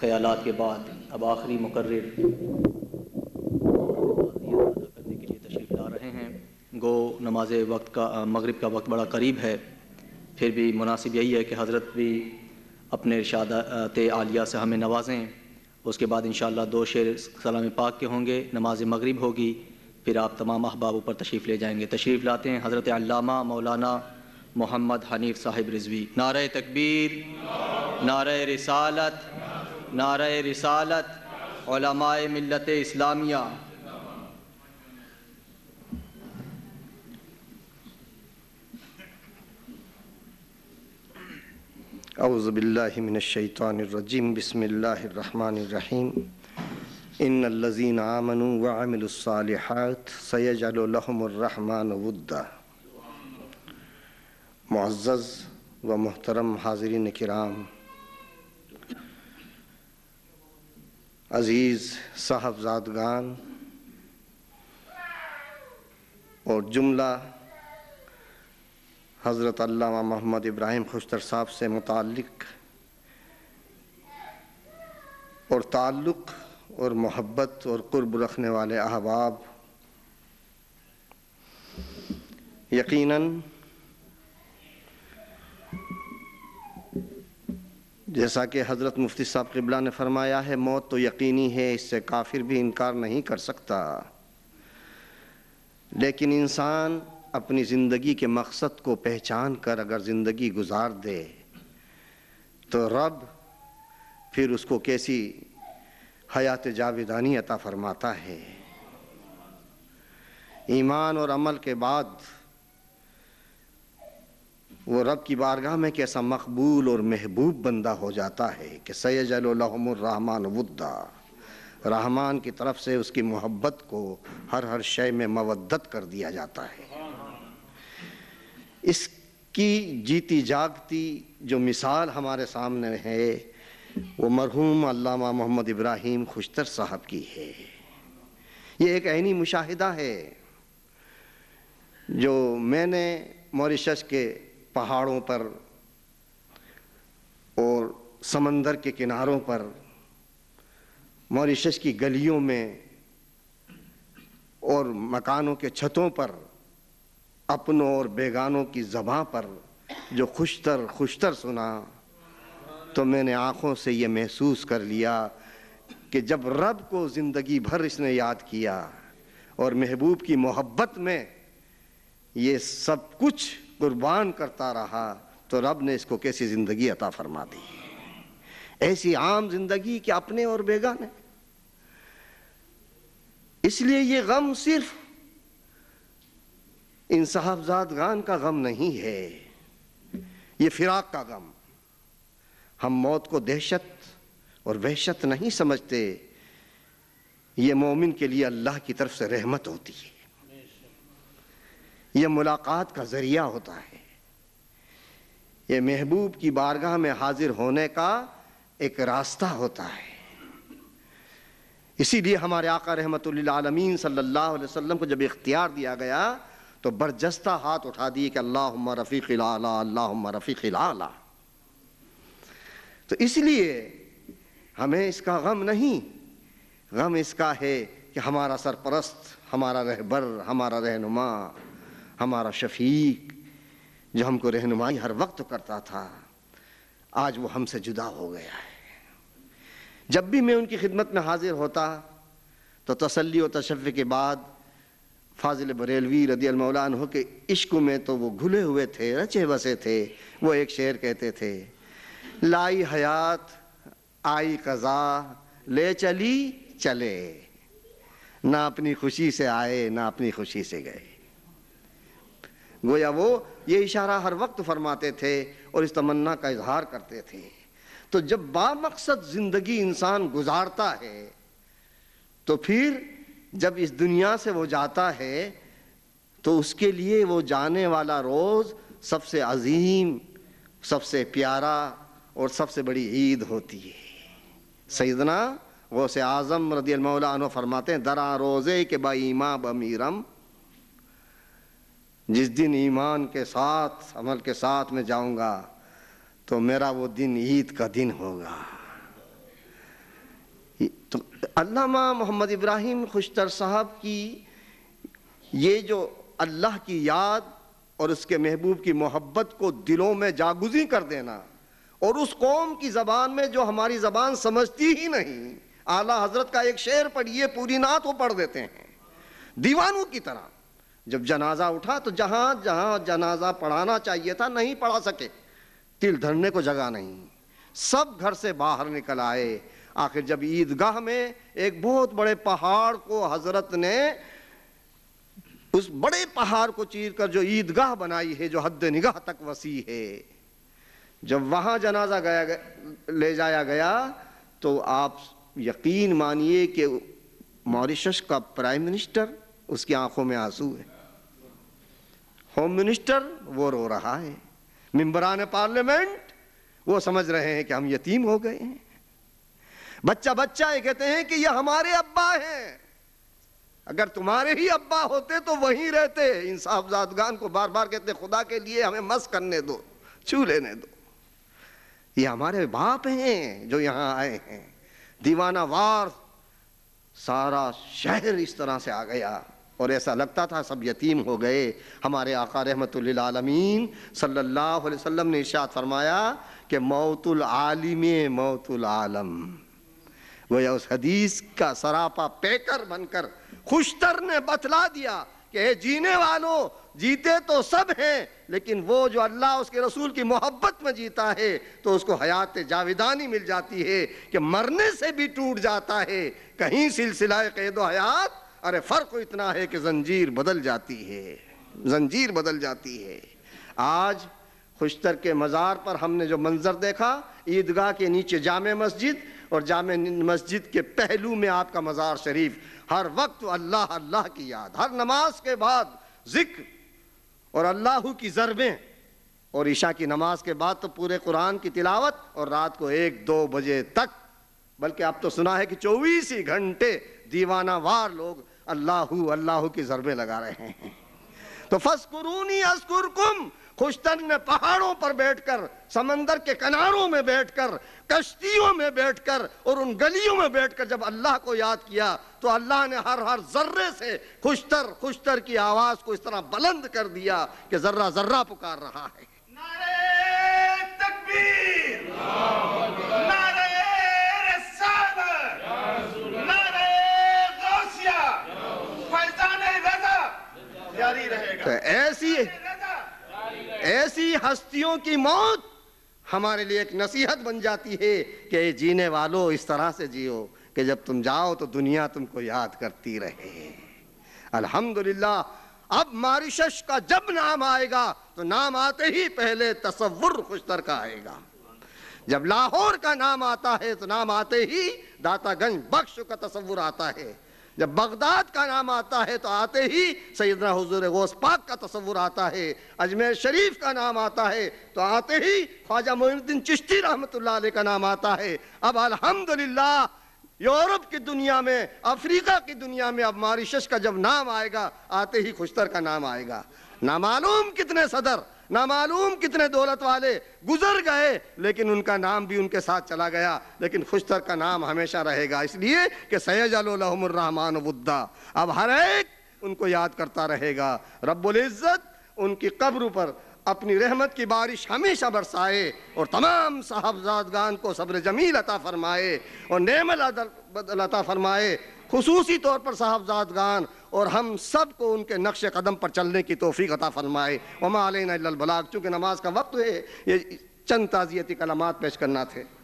ख्याल के बाद अब आखिरी मुकर करने के लिए तशरीफ ला रहे हैं गो नमाज वक्त का मगरब का वक्त बड़ा करीब है फिर भी मुनासिब यही है कि हज़रत भी अपने इर्शादात आलिया से हमें नवाजें उसके बाद इन दो शेर सलाम पाक के होंगे नमाज मगरब होगी फिर आप तमाम अहबाबों पर तशरीफ़ ले जाएंगे तशरीफ़ लाते हैं हज़रत अलामा मौलाना मोहम्मद हनीफ़ साहिब रिजवी नार तकबीर नारा रिसालत नारा रसालत मिलत इस्लामिया अवज़बिल्लिमिनशैतरजीम बसमीम इन लजीन आमन वामिलसालहत सैजलहमरहमानवद्दा मुआज़ व मोहतरम हाजरीन कराम अजीज़ साहबजादगान और जुमला हज़रत अल्लामा मोहम्मद इब्राहिम खुशतर साहब से मुतक और ताल्लुक़ और मोहब्बत और क़ुरब रखने वाले अहबाब यकीनन जैसा कि हज़रत मुफ्ती साहब किबला ने फरमाया है मौत तो यकीनी है इससे काफिर भी इनकार नहीं कर सकता लेकिन इंसान अपनी ज़िंदगी के मकसद को पहचान कर अगर ज़िंदगी गुजार दे तो रब फिर उसको कैसी हयात जावेदानी अता फरमाता है ईमान और अमल के बाद वो रब की बारगाह में कैसा मकबूल और महबूब बंदा हो जाता है कि सैजलहमान वुद्दा रहमान की तरफ से उसकी मोहब्बत को हर हर शय में मवदत कर दिया जाता है इसकी जीती जागती जो मिसाल हमारे सामने है वो मरहूम अल्लामा मोहम्मद इब्राहिम खुशतर साहब की है ये एक ऐनी मुशाहिदा है जो मैंने मॉरिशस के पहाड़ों पर और समंदर के किनारों पर मॉरिशस की गलियों में और मकानों के छतों पर अपनों और बेगानों की जबाँ पर जो खुशतर खुशतर सुना तो मैंने आँखों से ये महसूस कर लिया कि जब रब को ज़िंदगी भर इसने याद किया और महबूब की मोहब्बत में ये सब कुछ कुर्बान करता रहा तो रब ने इसको कैसी ज़िंदगी अता फरमा दी ऐसी आम ज़िंदगी के अपने और बेगाने इसलिए ये गम सिर्फ इन गान का गम नहीं है ये फिराक का गम हम मौत को दहशत और वहशत नहीं समझते ये मोमिन के लिए अल्लाह की तरफ से रहमत होती है ये मुलाकात का जरिया होता है ये महबूब की बारगाह में हाजिर होने का एक रास्ता होता है इसीलिए हमारे आका रहमत आलमीन सल्लल्लाहु अलैहि वसल्लम को जब इख्तियार दिया गया तो बरजस्ता हाथ उठा दिए कि अल्लाह रफ़ीक लाला अल्लाह रफ़ीक लाला तो इसलिए हमें इसका गम नहीं गम इसका है कि हमारा सरपरस्त हमारा रहबर हमारा रहनुमा हमारा शफीक जो हमको रहनुमाई हर वक्त तो करता था आज वो हमसे जुदा हो गया है जब भी मैं उनकी खिदमत में हाजिर होता तो तसली और तशफ़ के बाद फाजिल बरेलवी रदी अलमौलान हो के इश्क में तो वो घुले हुए थे रचे बसे थे वो एक शेर कहते थे लाई हयात आई कज़ा ले चली चले ना अपनी खुशी से आए ना अपनी खुशी से गए गोया वो ये इशारा हर वक्त फरमाते थे और इस तमन्ना का इजहार करते थे तो जब बामकसद जिंदगी इंसान गुजारता है तो फिर जब इस दुनिया से वो जाता है तो उसके लिए वो जाने वाला रोज़ सबसे अजीम सबसे प्यारा और सबसे बड़ी ईद होती है सैदना से आज़म रदी मौलान फरमाते हैं दरा रोज़े के बीमा बमीरम जिस दिन ईमान के साथ अमल के साथ मैं जाऊंगा तो मेरा वो दिन ईद का दिन होगा तो अल्लामा मोहम्मद इब्राहिम खुशतर साहब की ये जो अल्लाह की याद और उसके महबूब की मोहब्बत को दिलों में जागुजी कर देना और उस कौम की ज़बान में जो हमारी ज़बान समझती ही नहीं आला हजरत का एक शेर पढ़िए पूरी नात वो पढ़ देते हैं दीवानों की तरह जब जनाजा उठा तो जहां जहां जनाजा पढ़ाना चाहिए था नहीं पढ़ा सके तिल धरने को जगह नहीं सब घर से बाहर निकल आए आखिर जब ईदगाह में एक बहुत बड़े पहाड़ को हजरत ने उस बड़े पहाड़ को चीर कर जो ईदगाह बनाई है जो हद निगाह तक वसी है जब वहां जनाजा गया, गया ले जाया गया तो आप यकीन मानिए कि मॉरिशस का प्राइम मिनिस्टर उसकी आंखों में आंसू है होम मिनिस्टर वो रो रहा है मेम्बरान पार्लियामेंट वो समझ रहे हैं कि हम यतीम हो गए हैं बच्चा बच्चा ये कहते हैं कि ये हमारे अब्बा हैं अगर तुम्हारे ही अब्बा होते तो वहीं रहते इंसाफ जादगान को बार बार कहते खुदा के लिए हमें मस करने दो छू लेने दो ये हमारे बाप हैं जो यहां आए हैं दीवाना वार सारा शहर इस तरह से आ गया और ऐसा लगता था सब यतीम हो गए हमारे आका रहमत आलमीन सल्लल्लाहु अलैहि वसल्लम ने इशात फरमाया कि मौतुल आलिम मौतुल आलम वह उस हदीस का सरापा पेकर बनकर खुशतर ने बतला दिया कि जीने वालों जीते तो सब हैं लेकिन वो जो अल्लाह उसके रसूल की मोहब्बत में जीता है तो उसको हयात जाविदानी मिल जाती है कि मरने से भी टूट जाता है कहीं सिलसिला कैद हयात अरे फर्क इतना है कि जंजीर बदल जाती है जंजीर बदल जाती है आज खुशतर के मज़ार पर हमने जो मंज़र देखा ईदगाह के नीचे जाम मस्जिद और जाम मस्जिद के पहलू में आपका मज़ार शरीफ हर वक्त अल्लाह अल्लाह की याद हर नमाज के बाद जिक्र और अल्लाह की ज़रबें और ईशा की नमाज के बाद तो पूरे कुरान की तिलावत और रात को एक दो बजे तक बल्कि आप तो सुना है कि चौबीस ही घंटे दीवानावार लोग अल्लाह अल्लाह की जरबे लगा रहे हैं तो फसकुरूनी अस्कुरकुम खुशतन में पहाड़ों पर बैठकर समंदर के किनारों में बैठकर कश्तियों में बैठकर और उन गलियों में बैठकर जब अल्लाह को याद किया तो अल्लाह ने हर हर जर्रे से खुशतर खुशतर की आवाज को इस तरह बुलंद कर दिया कि जर्रा जर्रा पुकार रहा है नारे तकबीर तो ऐसी ऐसी हस्तियों की मौत हमारे लिए एक नसीहत बन जाती है कि जीने वालों इस तरह से जियो कि जब तुम जाओ तो दुनिया तुमको याद करती रहे अल्हम्दुलिल्लाह अब मारिशस का जब नाम आएगा तो नाम आते ही पहले तस्वुर खुशतर का आएगा जब लाहौर का नाम आता है तो नाम आते ही दातागंज बख्श का तस्वुर आता है जब बगदाद का नाम आता है तो आते ही सैदना हजूर गौस पाक का तस्वुर आता है अजमेर शरीफ का नाम आता है तो आते ही ख्वाजा मोहिद्दीन चिश्ती रहमत का नाम आता है अब अलहमदल्ला यूरोप की दुनिया में अफ्रीका की दुनिया में अब मारिशस का जब नाम आएगा आते ही खुशतर का नाम आएगा नामालूम कितने सदर ना मालूम कितने दौलत वाले गुजर गए लेकिन उनका नाम भी उनके साथ चला गया लेकिन खुशतर का नाम हमेशा रहेगा इसलिए कि सैजलहमान बुद्धा अब हर एक उनको याद करता रहेगा रब्ज़त उनकी कब्र पर अपनी रहमत की बारिश हमेशा बरसाए और तमाम साहबजादगान को सब्र जमील अता फरमाए और नेमल अता फरमाए खसूसी तौर पर साहबजादगान और हम सब को उनके नक्श कदम पर चलने की तोफ़ी अता फ़रमाए वमा अलबलाग चूँकि नमाज का वक्त है ये चंद ताज़ियती कलामत पेश करना थे